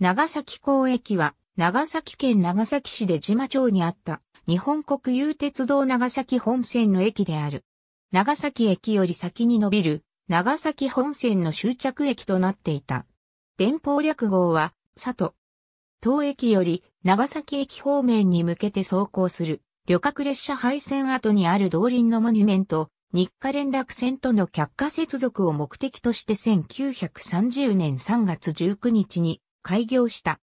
長崎港駅は、長崎県長崎市で島町にあった、日本国有鉄道長崎本線の駅である。長崎駅より先に伸びる、長崎本線の終着駅となっていた。電報略号は、佐藤当駅より、長崎駅方面に向けて走行する、旅客列車廃線跡にある動輪のモニュメント、日課連絡船との客下接続を目的として1930年3月19日に、開業した。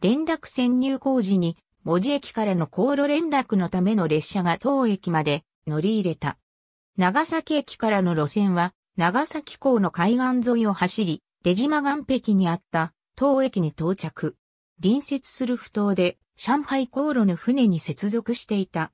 連絡潜入工事に、門司駅からの航路連絡のための列車が当駅まで乗り入れた。長崎駅からの路線は、長崎港の海岸沿いを走り、出島岸壁にあった当駅に到着。隣接する埠頭で上海航路の船に接続していた。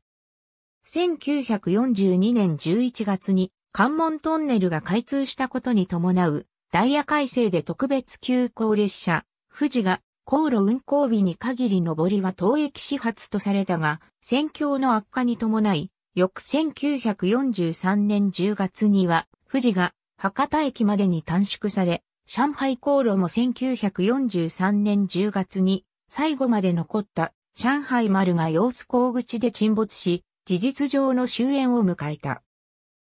1942年11月に関門トンネルが開通したことに伴うダイヤ改正で特別急行列車富士が航路運行日に限り上りは当駅始発とされたが、戦況の悪化に伴い、翌1943年10月には、富士が博多駅までに短縮され、上海航路も1943年10月に最後まで残った上海丸が様子港口で沈没し、事実上の終焉を迎えた。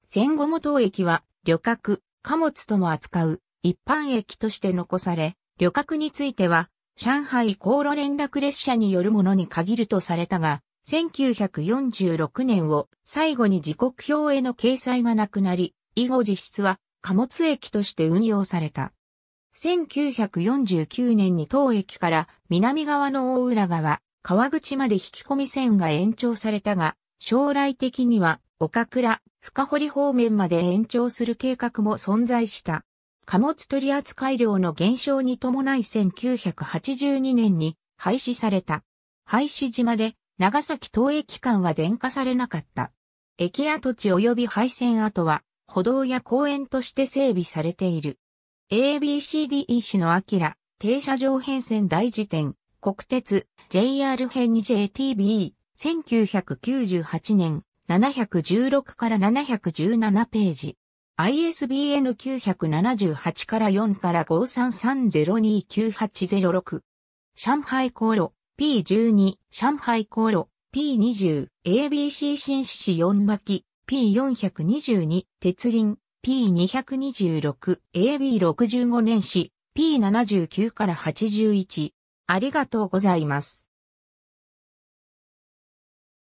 戦後も当駅は旅客、貨物とも扱う一般駅として残され、旅客については、上海航路連絡列車によるものに限るとされたが、1946年を最後に時刻表への掲載がなくなり、以後実質は貨物駅として運用された。1949年に当駅から南側の大浦川、川口まで引き込み線が延長されたが、将来的には岡倉、深堀方面まで延長する計画も存在した。貨物取扱量の減少に伴い1982年に廃止された。廃止島で長崎東駅間は電化されなかった。駅跡地及び廃線跡は歩道や公園として整備されている。ABCDE 市の明、停車場変遷大辞典、国鉄、JR 編 JTB、1998年、716から717ページ。ISBN 978から4から5330298006。上海航路 P12、上海航路 P20、ABC 新市4巻 P422、鉄輪 P226、AB65 年史 P79 から81。ありがとうございます。